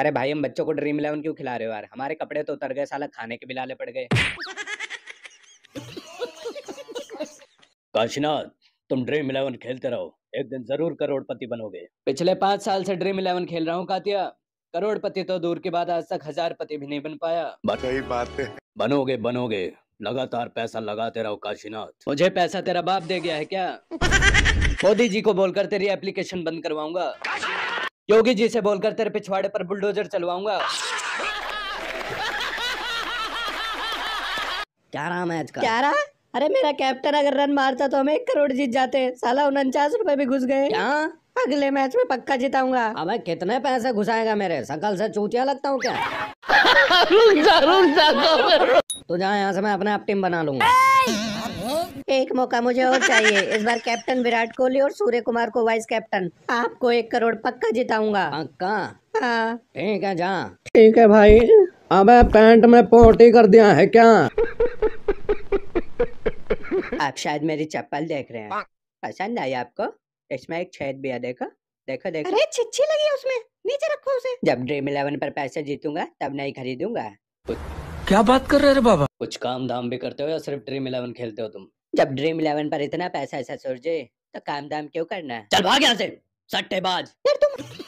अरे भाई हम बच्चों को ड्रीम इलेवन क्यों खिला रहे हो यार हमारे कपड़े तो उतर गए साला खाने के बिलाले पड़ गए काशीनाथ तुम ड्रीम इलेवन खेलते रहो एक दिन जरूर करोड़पति बनोगे पिछले पांच साल से ड्रीम इलेवन खेल रहा हूँ कातिया करोड़पति तो दूर की बात आज तक हजार पति भी नहीं बन पाया सही बात है बनोगे बनोगे लगातार पैसा लगाते रहो काशीनाथ मुझे पैसा तेरा बाप दे गया है क्या मोदी जी को बोलकर तेरी एप्लीकेशन बंद करवाऊंगा योगी जी से बोलकर तेरे पिछवाड़े पर बुलडोजर चलवाऊंगा क्या राम है आज का क्या रहा अरे मेरा कैप्टन अगर रन मारता तो हम एक करोड़ जीत जाते साला उनचास रुपए भी घुस गए क्या अगले मैच में पक्का जिताऊंगा अबे कितने पैसे घुसाएगा मेरे सकल से चूतिया लगता हूँ क्या रुक जा रुक जा तो यहाँ से मैं अपने आप टीम बना लूंगा मौका मुझे और चाहिए इस बार कैप्टन विराट कोहली और सूर्य कुमार को वाइस कैप्टन हाँ। आपको एक करोड़ पक्का जिताऊंगा पक्का हाँ। ठीक है जा ठीक है भाई अबे पैंट में पोटी कर दिया है क्या आप शायद मेरी चप्पल देख रहे हैं हाँ। पसंद आई आपको इसमें एक छेद भी है देखो देखो देखो अरे छिछी लगी है उसमें नीचे रखो उसे जब ड्रीम इलेवन पर पैसे जीतूंगा तब नहीं खरीदूंगा क्या बात कर रहे हो बाबा कुछ काम धाम भी करते हो या सिर्फ ड्रीम इलेवन खेलते हो तुम जब ड्रीम इलेवन पर इतना पैसा ऐसा सोचे तो काम दाम क्यों करना है चल भाग यहाँ से सट्टेबाज यार तुम